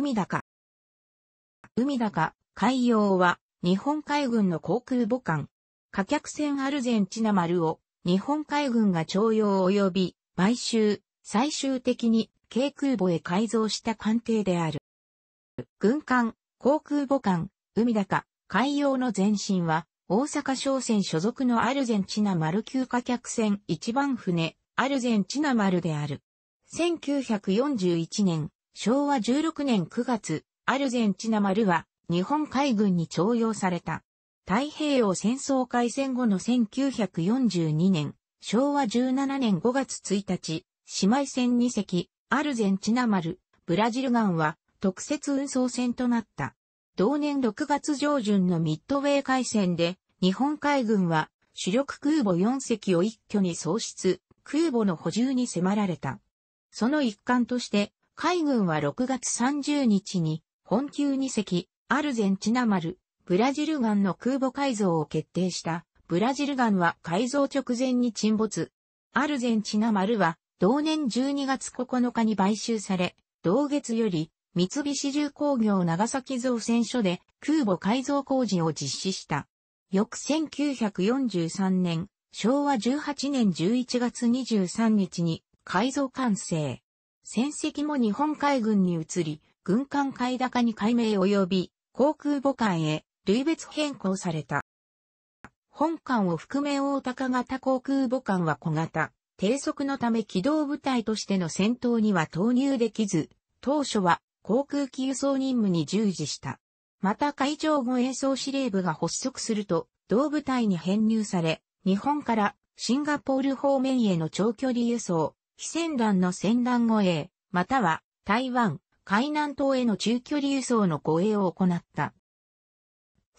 海高。海高、海洋は、日本海軍の航空母艦。貨客船アルゼンチナ丸を、日本海軍が徴用及び、買収、最終的に、軽空母へ改造した艦艇である。軍艦、航空母艦、海高、海洋の前身は、大阪商船所属のアルゼンチナ丸級貨客船一番船、アルゼンチナ丸である。1941年、昭和16年9月、アルゼンチナ丸は日本海軍に徴用された。太平洋戦争開戦後の1942年、昭和17年5月1日、姉妹船2隻、アルゼンチナ丸、ブラジルガンは特設運送船となった。同年6月上旬のミッドウェー海戦で、日本海軍は主力空母4隻を一挙に喪失、空母の補充に迫られた。その一環として、海軍は6月30日に、本級2隻、アルゼンチナ丸、ブラジル艦の空母改造を決定した。ブラジル艦は改造直前に沈没。アルゼンチナ丸は、同年12月9日に買収され、同月より、三菱重工業長崎造船所で空母改造工事を実施した。翌1943年、昭和18年11月23日に改造完成。戦績も日本海軍に移り、軍艦海高に改名及び、航空母艦へ類別変更された。本艦を含め大高型航空母艦は小型、低速のため機動部隊としての戦闘には投入できず、当初は航空機輸送任務に従事した。また海上護衛総司令部が発足すると、同部隊に編入され、日本からシンガポール方面への長距離輸送、非戦団の戦団護衛、または台湾、海南島への中距離輸送の護衛を行った。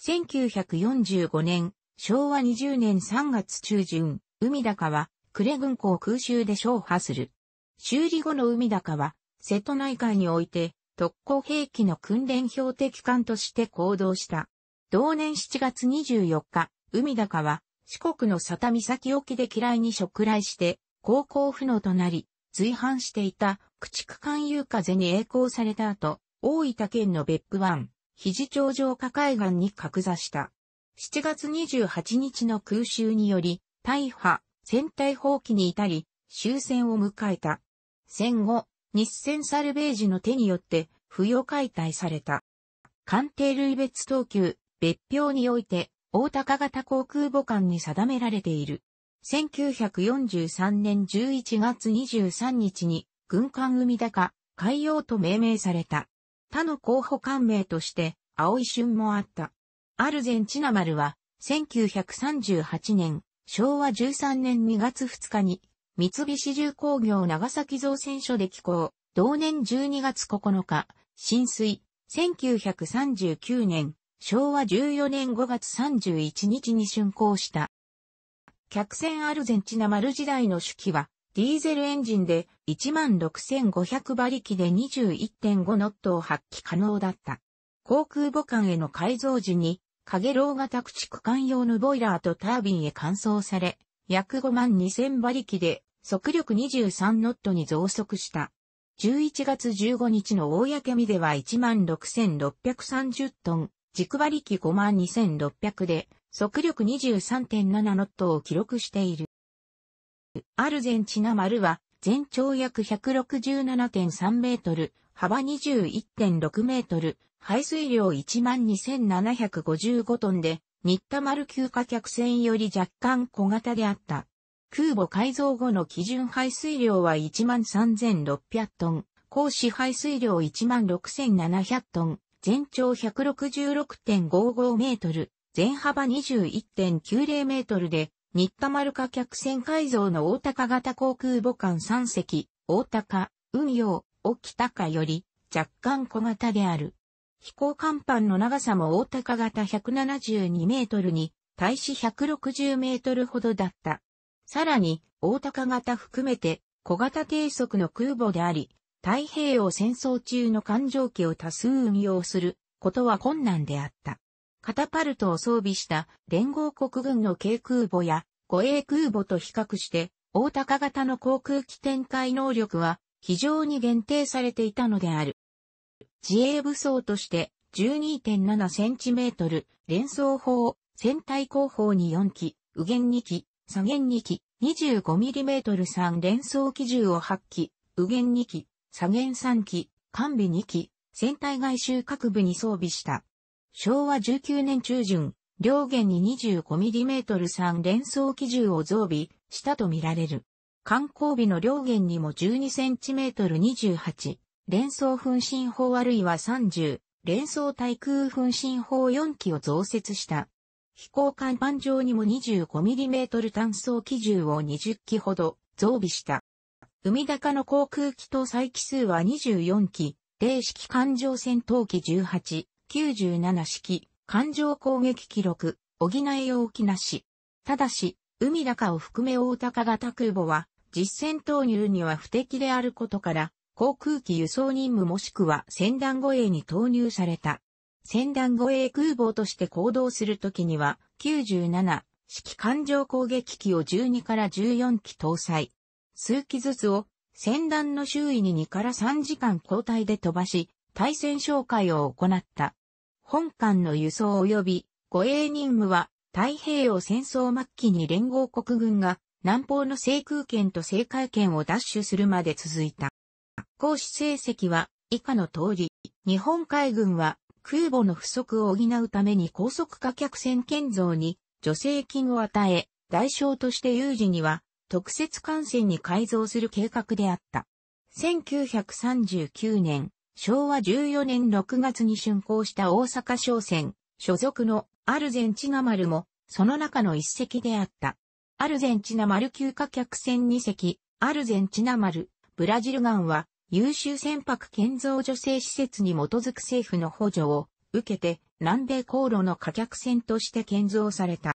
1945年、昭和20年3月中旬、海高は、呉軍港空襲で勝破する。修理後の海高は、瀬戸内海において、特攻兵器の訓練標的艦として行動した。同年7月24日、海高は、四国の佐田岬沖で機雷に触雷して、高校不能となり、随伴していた駆逐艦遊風に栄光された後、大分県の別府湾、肘頂上下海岸に格座した。7月28日の空襲により、大破、船体放棄に至り、終戦を迎えた。戦後、日戦サルベージの手によって、不要解体された。艦艇類別等級、別表において、大高型航空母艦に定められている。1943年11月23日に軍艦海高海洋と命名された。他の候補艦名として青い春もあった。アルゼンチナ丸は1938年昭和13年2月2日に三菱重工業長崎造船所で寄港、同年12月9日、浸水、1939年昭和14年5月31日に竣工した。客船アルゼンチナ丸時代の手記は、ディーゼルエンジンで16,500馬力で21.5ノットを発揮可能だった。航空母艦への改造時に、カゲロ型駆逐艦用のボイラーとタービンへ換装され、約5万2000馬力で速力23ノットに増速した。11月15日の公見では16,630トン、軸馬力52,600で、速力23.7ノットを記録している。アルゼンチナ丸は全長約167.3メートル、幅21.6メートル、排水量12,755トンで、新田丸級貨客船より若干小型であった。空母改造後の基準排水量は13,600トン、高市排水量16,700トン、全長166.55メートル、全幅21.90メートルで、新田丸化客船改造の大高型航空母艦3隻、大高、運用、沖高より、若干小型である。飛行甲板の長さも大高型172メートルに、対し160メートルほどだった。さらに、大高型含めて、小型低速の空母であり、太平洋戦争中の艦上機を多数運用することは困難であった。カタパルトを装備した連合国軍の軽空母や護衛空母と比較して、大高型の航空機展開能力は非常に限定されていたのである。自衛武装として12.7センチメートル、連装砲、船体後方に4機、右舷2機、左舷2機、25mm 3連装機銃を8機、右舷2機、左舷3機、艦尾2機、船体外周各部に装備した。昭和19年中旬、両舷に 25mm 3連装機銃を増備したとみられる。観光日の両舷にも 12cm28 連装噴進砲あるいは30連装対空噴進砲4機を増設した。飛行甲板上にも 25mm 単装機銃を20機ほど増備した。海高の航空機搭載機数は24機、零式艦上戦闘機18、97式、艦上攻撃記録、補えようきなし。ただし、海高を含め大高型空母は、実戦投入には不適であることから、航空機輸送任務もしくは船団護衛に投入された。船団護衛空母として行動するときには、97式艦上攻撃機を12から14機搭載。数機ずつを、船団の周囲に2から3時間交代で飛ばし、対戦紹介を行った。本艦の輸送及び護衛任務は太平洋戦争末期に連合国軍が南方の制空権と制海権を奪取するまで続いた。行使成績は以下の通り、日本海軍は空母の不足を補うために高速化客船建造に助成金を与え、代償として有事には特設艦船に改造する計画であった。1939年、昭和14年6月に竣工した大阪商船、所属のアルゼンチナ丸も、その中の一隻であった。アルゼンチナ丸級貨客船二隻、アルゼンチナ丸、ブラジルガンは、優秀船舶建造助成施設に基づく政府の補助を受けて、南米航路の貨客船として建造された。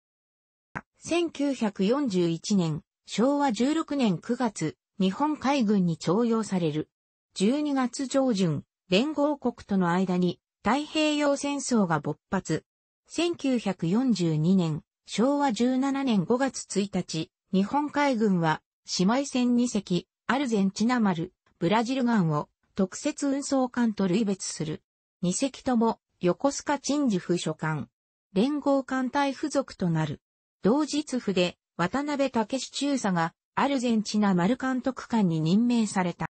1941年、昭和16年9月、日本海軍に徴用される。12月上旬、連合国との間に太平洋戦争が勃発。1942年、昭和17年5月1日、日本海軍は姉妹船2隻、アルゼンチナ丸、ブラジルガンを特設運送艦と類別する。2隻とも横須賀鎮守府所艦。連合艦隊付属となる。同日府で渡辺武史中佐がアルゼンチナ丸監督官に任命された。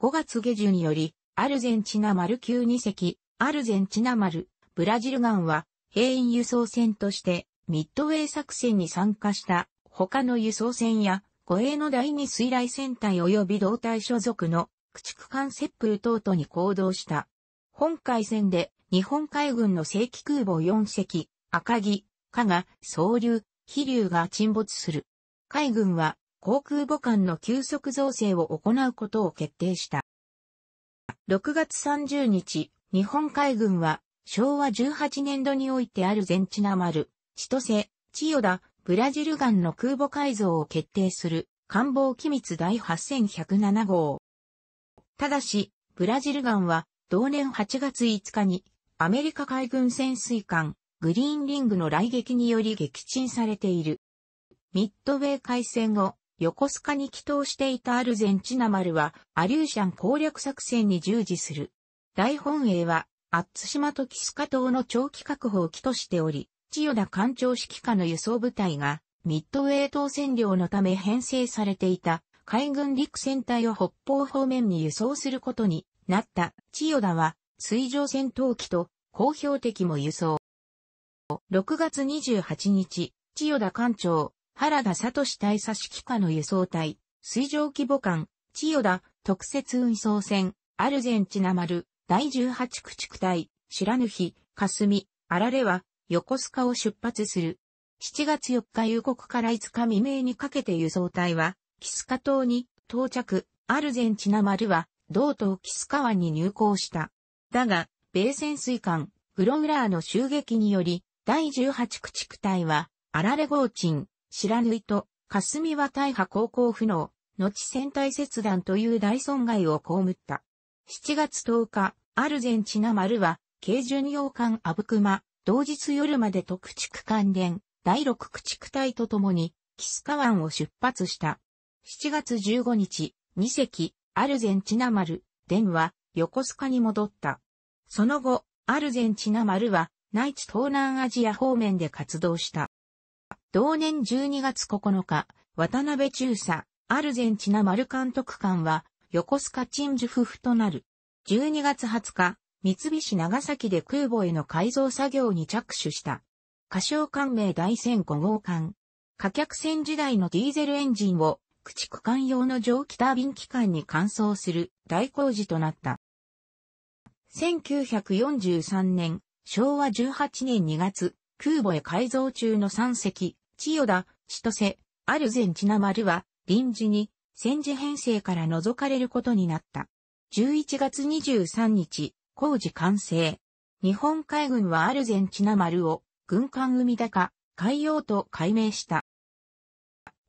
5月下旬よりアルゼンチナ丸級2隻、アルゼンチナ丸、ブラジルガンは、兵員輸送船として、ミッドウェイ作戦に参加した、他の輸送船や、護衛の第二水雷戦隊及び同隊所属の駆逐艦セップル等々に行動した。本海戦で日本海軍の正規空母4隻、赤城、加賀、総流、飛竜が沈没する。海軍は航空母艦の急速造成を行うことを決定した。6月30日、日本海軍は、昭和18年度においてある全地な丸、千歳、千代田、ブラジル岸の空母改造を決定する、官房機密第8107号。ただし、ブラジル岸は、同年8月5日に、アメリカ海軍潜水艦、グリーンリングの来撃により撃沈されている。ミッドウェー海戦後、横須賀に帰投していたアルゼンチナ丸は、アリューシャン攻略作戦に従事する。大本営は、アッツ島とキスカ島の長期確保を起としており、千代田艦長指揮下の輸送部隊が、ミッドウェイ島占領のため編成されていた海軍陸戦隊を北方方面に輸送することになった千代田は水上戦闘機と公標的も輸送。6月28日、千代田艦長、原田聡大佐指揮下の輸送隊、水上規模艦、千代田、特設運送船、アルゼンチナ丸、第18駆逐隊、白ぬ日、霞、あられは、横須賀を出発する。7月4日夕刻から5日未明にかけて輸送隊は、キスカ島に到着、アルゼンチナ丸は、道東キスカ湾に入港した。だが、米潜水艦、フロムラーの襲撃により、第18駆逐隊は、あられ号鎮、白縫いと、霞は大破高校不能、後戦隊切断という大損害を被った。7月10日、アルゼンチナ丸は、軽巡洋艦アブクマ、同日夜まで特畜関連、第六駆逐隊と共に、キスカ湾を出発した。7月15日、2隻、アルゼンチナ丸、デンは、横須賀に戻った。その後、アルゼンチナ丸は、内地東南アジア方面で活動した。同年12月9日、渡辺中佐、アルゼンチナ丸監督官は、横須賀鎮守夫婦となる。12月20日、三菱長崎で空母への改造作業に着手した。仮称艦名大戦5号艦。貨客船時代のディーゼルエンジンを駆逐艦用の蒸気タービン機関に換装する大工事となった。1943年、昭和18年2月、空母へ改造中の3隻、千代田、千歳、アルゼンチナ丸は、臨時に、戦時編成から除かれることになった。11月23日、工事完成。日本海軍はアルゼンチナ丸を、軍艦海高、海洋と改名した。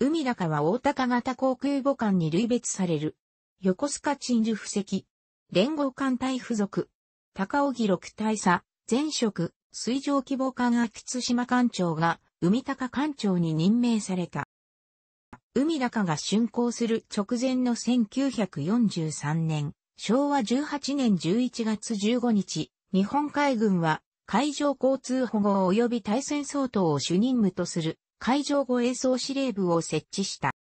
海高は大高型航空母艦に類別される。横須賀鎮守布石。連合艦隊付属。高尾木六大佐、前職、水上規模艦秋津島艦長が、海高艦長に任命された。海高が竣工する直前の1943年、昭和18年11月15日、日本海軍は海上交通保護及び対戦相当を主任務とする海上護衛総司令部を設置した。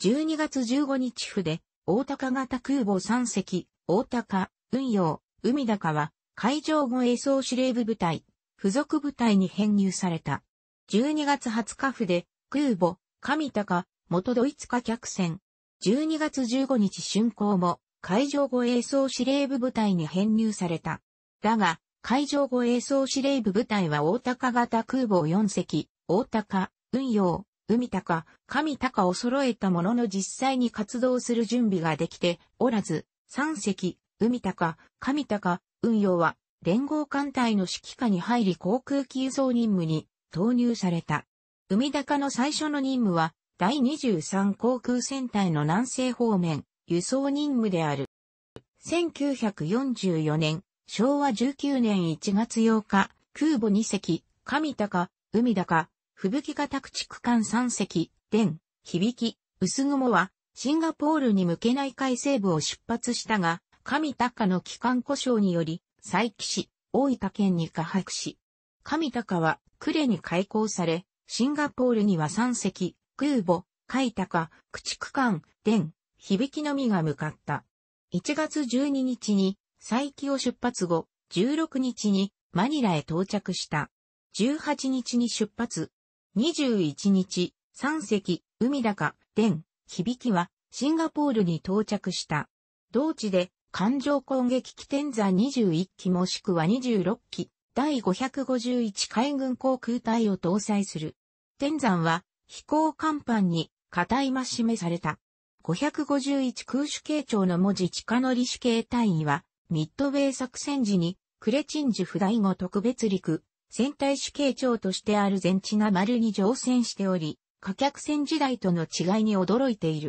12月15日府で、大高型空母3隻、大高、運用、海高は海上護衛総司令部部隊、付属部隊に編入された。12月20日府で、空母、神高、元ドイツ化客船。12月15日春行も、海上護衛総司令部部隊に編入された。だが、海上護衛総司令部部隊は大高型空母4隻、大高、運用、海高、神高を揃えたものの実際に活動する準備ができておらず、3隻、海高、神高、運用は、連合艦隊の指揮下に入り航空機輸送任務に投入された。海高の最初の任務は、第23航空戦隊の南西方面、輸送任務である。1944年、昭和19年1月8日、空母2隻、上高、海高、吹雪型駆逐艦3隻、電、響き、薄雲は、シンガポールに向けない海西部を出発したが、上高の機関故障により、再起し、大分県に下泊し、上高は呉に開港され、シンガポールには3隻、空母、海鷹、駆逐艦、電、響きのみが向かった。1月12日に、再起を出発後、16日にマニラへ到着した。18日に出発。21日、3隻、海高、電、響きは、シンガポールに到着した。同地で、環状攻撃機天座21機もしくは26機、第551海軍航空隊を搭載する。天山は飛行甲板に片今示された。551空手形長の文字地下のり主形隊員は、ミッドウェイ作戦時に、クレチンジュフ第五特別陸、戦隊主形長としてある全地が丸に乗船しており、火客船時代との違いに驚いている。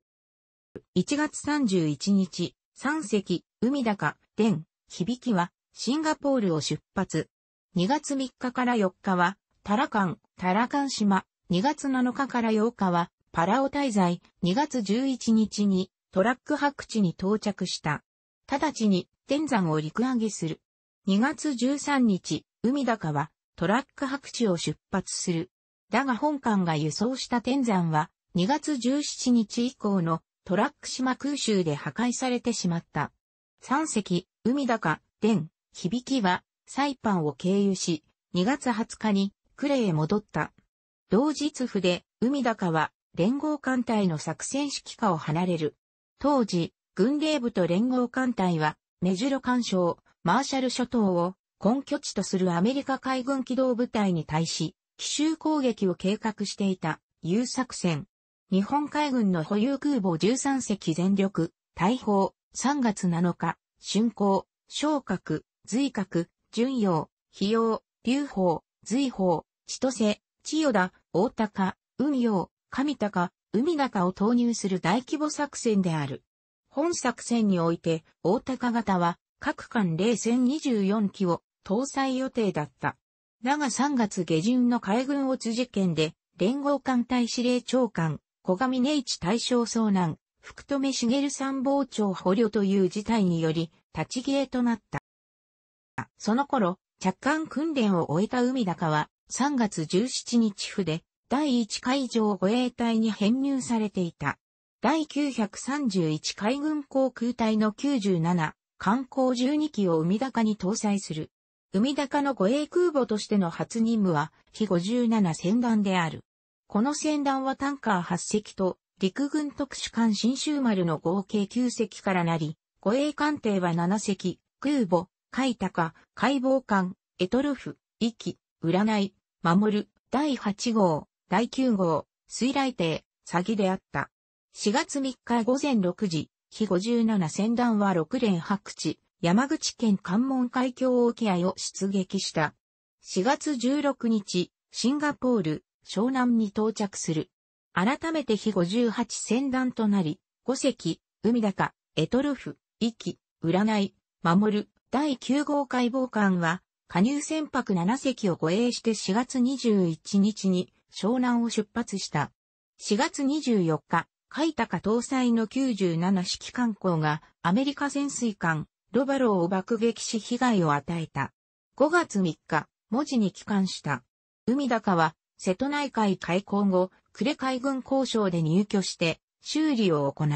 1月31日、三隻、海高、電響きは、シンガポールを出発。2月3日から4日は、タラカン、タラカン島、2月7日から8日は、パラオ滞在、2月11日に、トラック白地に到着した。直ちに、天山を陸揚げする。2月13日、海高は、トラック白地を出発する。だが本艦が輸送した天山は、2月17日以降のトラック島空襲で破壊されてしまった。3隻、海高、伝、響きは、サイパンを経由し、2月20日にクレへ戻った。同日府で海高は連合艦隊の作戦指揮下を離れる。当時、軍令部と連合艦隊は、メジュロ干渉、マーシャル諸島を根拠地とするアメリカ海軍機動部隊に対し、奇襲攻撃を計画していた、U 作戦。日本海軍の保有空母13隻全力、大砲、3月7日、春光、昇格、随格、順陽、費用、流法、随法、千歳、千代田、大高、海用、上高、海中を投入する大規模作戦である。本作戦において、大高型は、各艦零戦24機を搭載予定だった。だが3月下旬の海軍乙事件で、連合艦隊司令長官、小上根一大将遭難、福留茂参謀長捕虜という事態により、立ち消えとなった。その頃、着艦訓練を終えた海高は、3月17日府で、第1海上護衛隊に編入されていた。第931海軍航空隊の97、艦航12機を海高に搭載する。海高の護衛空母としての初任務は、非57船団である。この船団はタンカー8隻と、陸軍特殊艦新州丸の合計9隻からなり、護衛艦艇は7隻、空母、海高、解剖官、エトロフ、息、占い、守る、第8号、第9号、水雷艇、詐欺であった。4月3日午前6時、日57船団は6連白地、山口県関門海峡沖合を出撃した。4月16日、シンガポール、湘南に到着する。改めて日58船団となり、5隻、海高、エトロフ、息、占い、守る、第9号解剖官は、加入船舶7隻を護衛して4月21日に湘南を出発した。4月24日、海高搭載の97式艦校がアメリカ潜水艦ロバローを爆撃し被害を与えた。5月3日、文字に帰還した。海高は瀬戸内海開港後、呉海軍交渉で入居して修理を行う。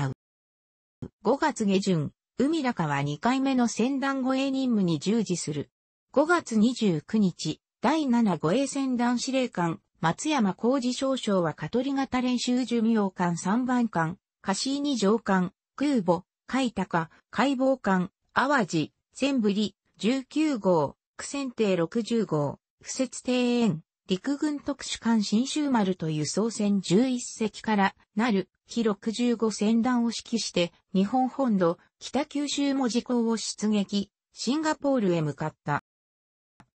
5月下旬、海高は2回目の船団護衛任務に従事する。5月29日、第7護衛船団司令官、松山浩二少将はカトリ型練習寿命艦3番艦、カシーニ上艦、空母、海高、海防艦、淡路、千ブリ、19号、苦戦艇60号、不設庭園、陸軍特殊艦新州丸という総船11隻からなる、木65船団を指揮して、日本本土、北九州も事港を出撃、シンガポールへ向かった。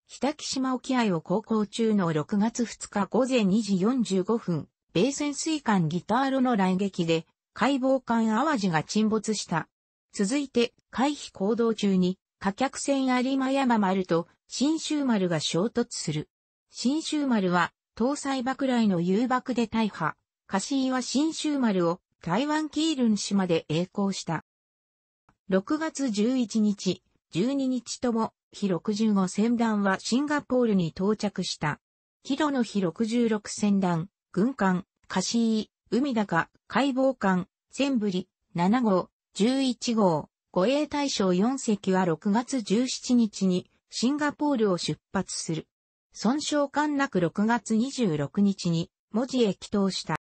北木島沖合を航行中の6月2日午前2時45分、米潜水艦ギターロの来撃で、海防艦淡路が沈没した。続いて、回避行動中に、火客船有馬山丸と新州丸が衝突する。新州丸は、搭載爆雷の誘爆で大破。カシイは新州丸を台湾キールン島で栄光した。6月11日、12日とも、日65船団はシンガポールに到着した。キロの日66船団、軍艦、カシー、海高、海防艦、センブリ、7号、11号、護衛大将4隻は6月17日にシンガポールを出発する。損傷艦なく6月26日に文字へ帰投した。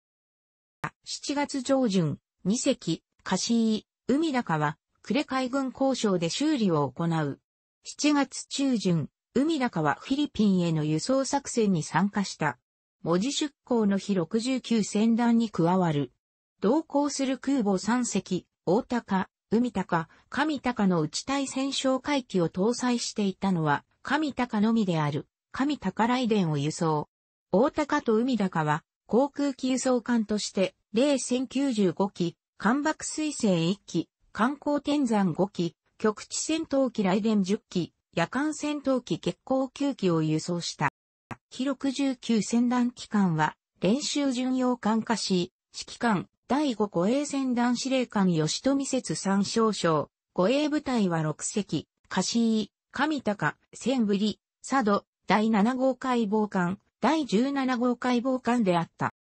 7月上旬、2隻、カシ海高は呉海軍交渉で修理を行う。7月中旬、海高はフィリピンへの輸送作戦に参加した。文字出港の日69船団に加わる。同行する空母3隻、大高、海高、上高の内対戦勝回帰を搭載していたのは、上高のみである、上高雷電を輸送。大高と海高は、航空機輸送艦として、0戦95機、艦爆水星1機、観光天山5機、局地戦闘機雷電10機、夜間戦闘機結構9機を輸送した。広69戦団機関は、練習巡洋艦化し、指揮官、第5護衛戦団司令官吉富節三少将、護衛部隊は6隻、カシー、上高、千振り、佐渡、第7号解剖艦、第17号解剖艦であった。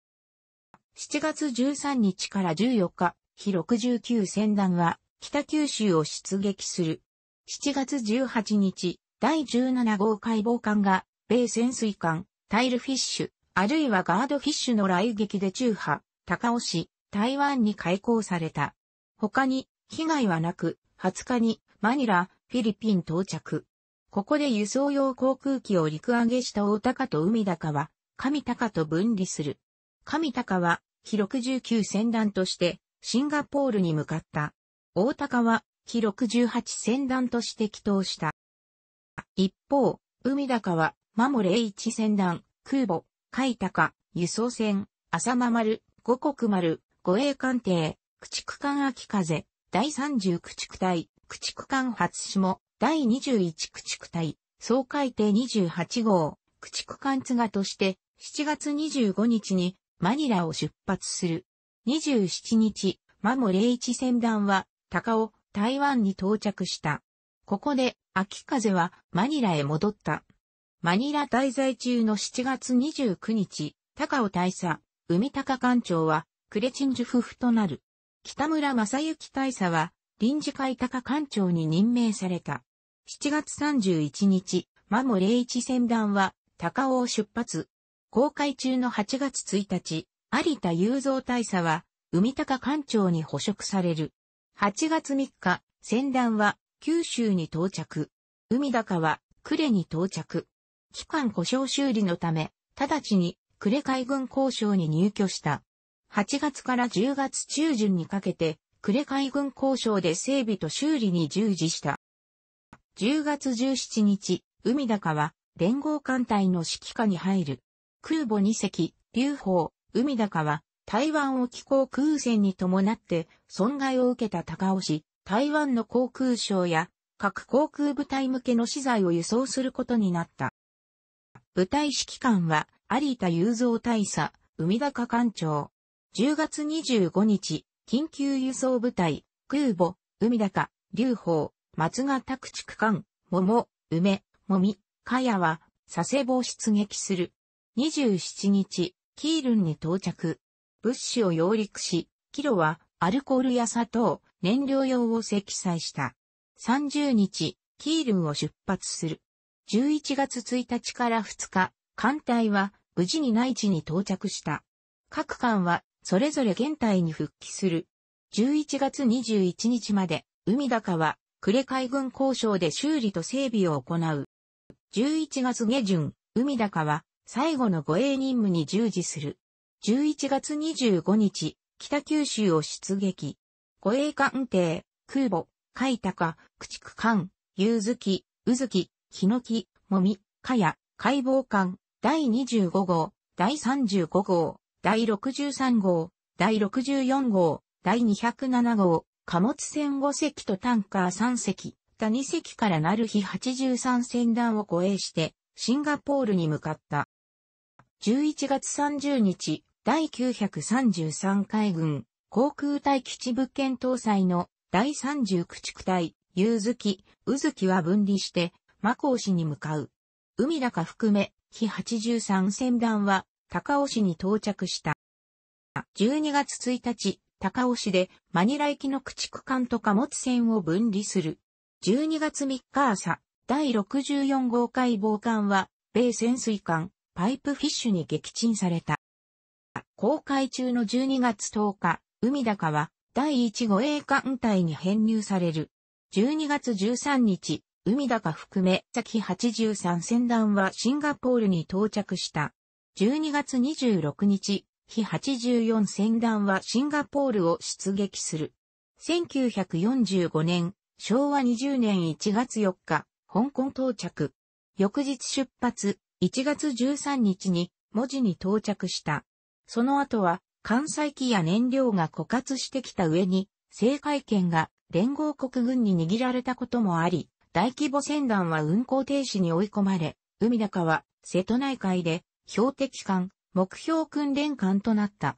7月13日から14日、飛69戦団は北九州を出撃する。7月18日、第17号解剖艦が、米潜水艦、タイルフィッシュ、あるいはガードフィッシュの雷撃で中波、高尾市、台湾に開港された。他に、被害はなく、20日に、マニラ、フィリピン到着。ここで輸送用航空機を陸揚げした大高と海高は、上高と分離する。上高は、広69戦団として、シンガポールに向かった。大高は、録1 8船団として祈祷した。一方、海高は、守れ一1船団、空母、海高、輸送船、浅間丸、五国丸、護衛艦艇、駆逐艦秋風、第30駆逐隊、駆逐艦初下、第21駆逐隊、総海艇28号、駆逐艦津賀として、7月25日にマニラを出発する。27日、マモレイチ船団は、高尾、台湾に到着した。ここで、秋風はマニラへ戻った。マニラ滞在中の7月29日、高尾大佐、海高艦長は、クレチンジュ夫婦となる。北村正幸大佐は、臨時会高艦長に任命された。7月31日、マモレイチ船団は、高尾を出発。公開中の8月1日、有田雄三大佐は、海高艦長に捕食される。8月3日、船団は九州に到着。海高は呉に到着。機関故障修理のため、直ちに呉海軍交渉に入居した。8月から10月中旬にかけて、呉海軍交渉で整備と修理に従事した。10月17日、海高は連合艦隊の指揮下に入る。空母2隻、劉邦、海高は、台湾沖航空戦に伴って損害を受けた高尾市、台湾の航空省や各航空部隊向けの資材を輸送することになった。部隊指揮官は有田雄三大佐、海高艦長。10月25日、緊急輸送部隊、空母、海高、竜宝、松ヶ宅地区間、桃、梅、もみ、かやは、佐世保を出撃する。27日、キールンに到着。物資を揚陸し、キロはアルコールや砂糖、燃料用を積載した。30日、キールンを出発する。11月1日から2日、艦隊は無事に内地に到着した。各艦はそれぞれ現隊に復帰する。11月21日まで、海高は、呉海軍交渉で修理と整備を行う。11月下旬、海高は、最後の護衛任務に従事する。11月25日、北九州を出撃。護衛艦艇、空母、海鷹、駆逐艦、夕月、宇月、日の木、もみ、かや、解剖艦、第25号、第35号、第63号、第64号、第207号、貨物船5隻とタンカー3隻、他2隻からなる日83船団を護衛して、シンガポールに向かった。11月30日、第933海軍航空隊基地物件搭載の第3 0地区隊、夕月、宇月は分離して、マコウ市に向かう。海高含め、非83船団は、高尾市に到着した。12月1日、高尾市でマニラ行きの駆逐艦と貨物船を分離する。12月3日朝、第64号海防艦は、米潜水艦、パイプフィッシュに撃沈された。公開中の12月10日、海高は第1護衛艦隊に編入される。12月13日、海高含め先83船団はシンガポールに到着した。12月26日、日84船団はシンガポールを出撃する。1945年、昭和20年1月4日、香港到着。翌日出発、1月13日に文字に到着した。その後は、艦載機や燃料が枯渇してきた上に、制海権が連合国軍に握られたこともあり、大規模船団は運航停止に追い込まれ、海高は瀬戸内海で標的艦、目標訓練艦となった。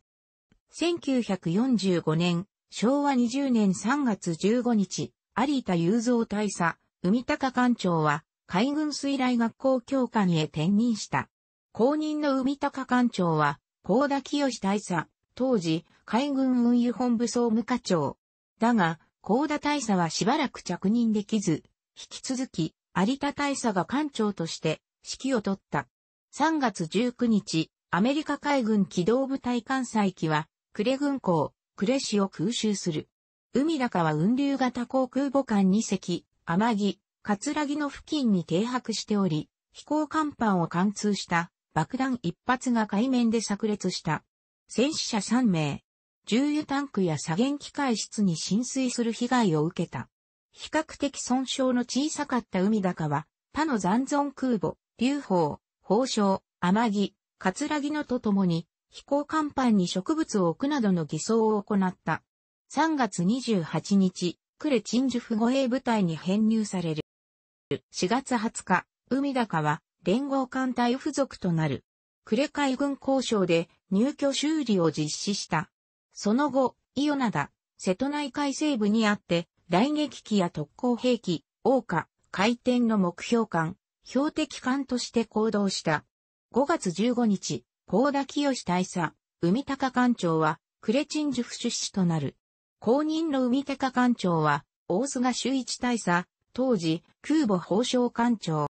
1945年、昭和20年3月15日、有田雄三大佐、海高艦長は、海軍水雷学校教官へ転任した。後任の海高艦長は、高田清大佐、当時、海軍運輸本部総務課長。だが、高田大佐はしばらく着任できず、引き続き、有田大佐が艦長として指揮を取った。3月19日、アメリカ海軍機動部隊艦載機は、呉軍港、呉市を空襲する。海高は運流型航空母艦2隻、天城、葛城の付近に停泊しており、飛行甲板を貫通した爆弾一発が海面で炸裂した。戦死者3名。重油タンクや左舷機械室に浸水する被害を受けた。比較的損傷の小さかった海高は、他の残存空母、流砲、宝章、天城、葛城のとともに、飛行甲板に植物を置くなどの偽装を行った。3月28日、呉鎮守府護衛部隊に編入される。4月20日、海高は連合艦隊付属となる。呉海軍交渉で入居修理を実施した。その後、伊予灘、瀬戸内海西部にあって、雷撃機や特攻兵器、王家、回転の目標艦、標的艦として行動した。5月15日、高田清大佐、海高艦長は、クレチンジュフ出資となる。公認の海高艦長は、大菅修一大佐、当時、空母法相艦長。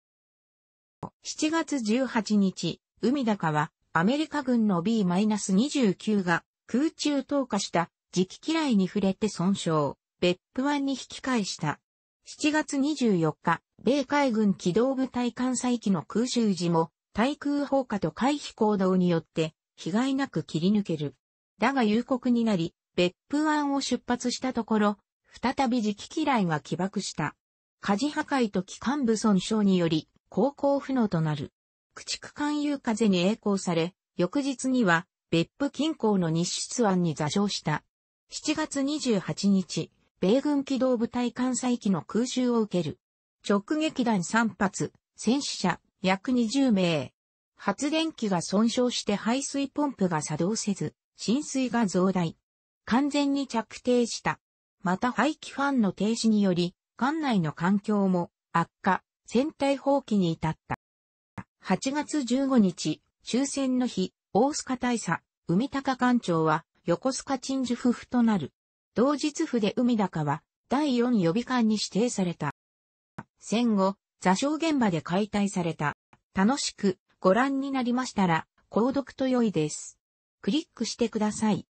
7月18日、海高は、アメリカ軍の B-29 が空中投下した磁気機雷に触れて損傷、別府湾に引き返した。7月24日、米海軍機動部隊艦載機の空襲時も、対空砲火と回避行動によって、被害なく切り抜ける。だが夕刻になり、別府湾を出発したところ、再び磁気嫌雷が起爆した。火事破壊と機関部損傷により、航行不能となる。駆逐艦有風に栄光され、翌日には、別府近郊の日出湾に座礁した。7月28日、米軍機動部隊艦載機の空襲を受ける。直撃弾3発、戦死者、約20名。発電機が損傷して排水ポンプが作動せず、浸水が増大。完全に着底した。また排気ファンの停止により、艦内の環境も悪化、船体放棄に至った。8月15日、終戦の日、大須賀大佐、海高艦長は、横須賀鎮守府府となる。同日府で海高は、第4予備艦に指定された。戦後、座礁現場で解体された。楽しくご覧になりましたら、購読と良いです。クリックしてください。